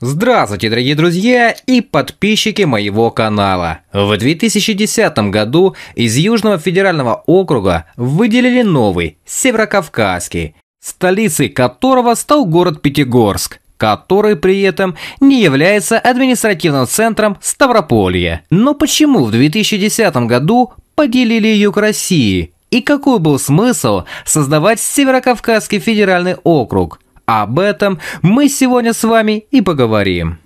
Здравствуйте, дорогие друзья и подписчики моего канала. В 2010 году из Южного федерального округа выделили новый, Северокавказский, столицей которого стал город Пятигорск, который при этом не является административным центром Ставрополья. Но почему в 2010 году поделили юг России? И какой был смысл создавать Северокавказский федеральный округ – об этом мы сегодня с вами и поговорим.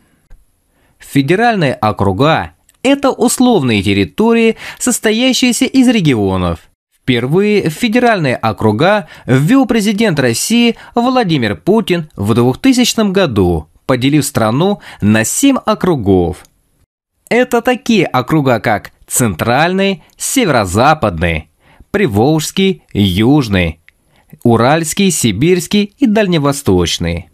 Федеральные округа – это условные территории, состоящиеся из регионов. Впервые в федеральные округа ввел президент России Владимир Путин в 2000 году, поделив страну на 7 округов. Это такие округа, как Центральный, Северо-Западный, Приволжский, Южный, уральский, сибирский и дальневосточный.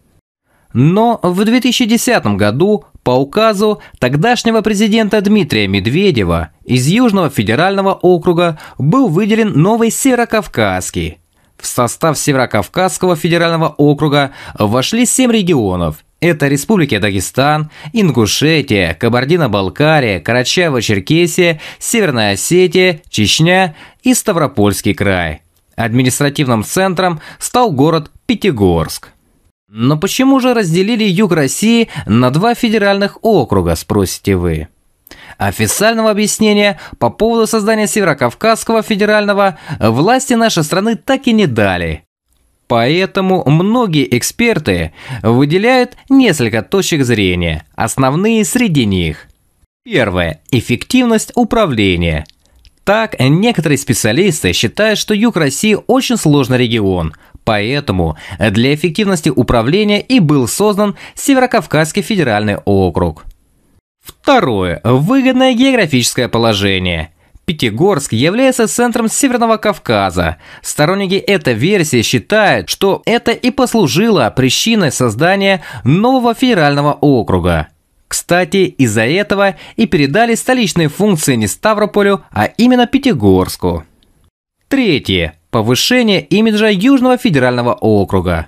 Но в 2010 году по указу тогдашнего президента Дмитрия Медведева из Южного федерального округа был выделен новый Северокавказский. В состав Северокавказского федерального округа вошли семь регионов. Это Республики Дагестан, Ингушетия, Кабардино-Балкария, Карачаево-Черкесия, Северная Осетия, Чечня и Ставропольский край – Административным центром стал город Пятигорск. Но почему же разделили юг России на два федеральных округа, спросите вы? Официального объяснения по поводу создания Северокавказского федерального власти нашей страны так и не дали. Поэтому многие эксперты выделяют несколько точек зрения, основные среди них. Первое. Эффективность управления – так, некоторые специалисты считают, что юг России очень сложный регион, поэтому для эффективности управления и был создан Северокавказский федеральный округ. Второе. Выгодное географическое положение – Пятигорск является центром Северного Кавказа. Сторонники этой версии считают, что это и послужило причиной создания нового федерального округа. Кстати, из-за этого и передали столичные функции не Ставрополю, а именно Пятигорску. Третье. Повышение имиджа Южного федерального округа.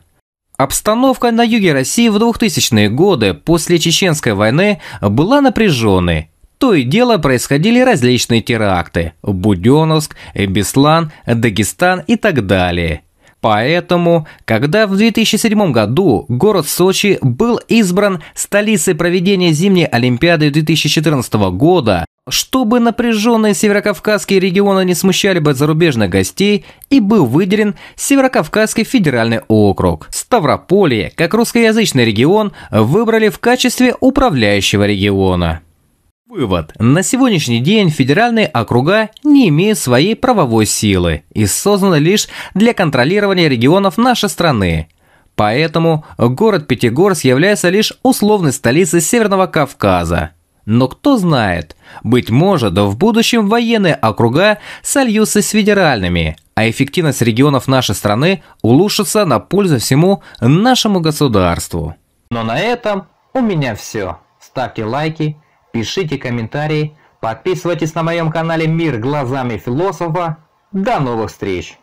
Обстановка на юге России в 2000-е годы после Чеченской войны была напряженной. То и дело происходили различные теракты – Буденновск, Беслан, Дагестан и так далее – Поэтому, когда в 2007 году город Сочи был избран столицей проведения зимней Олимпиады 2014 года, чтобы напряженные северокавказские регионы не смущали бы зарубежных гостей, и был выделен Северокавказский федеральный округ. Ставрополье, как русскоязычный регион, выбрали в качестве управляющего региона. Вывод. На сегодняшний день федеральные округа не имеют своей правовой силы и созданы лишь для контролирования регионов нашей страны. Поэтому город Пятигорск является лишь условной столицей Северного Кавказа. Но кто знает, быть может, в будущем военные округа сольются с федеральными, а эффективность регионов нашей страны улучшится на пользу всему нашему государству. Но на этом у меня все. Ставьте лайки, пишите комментарии, подписывайтесь на моем канале «Мир глазами философа». До новых встреч!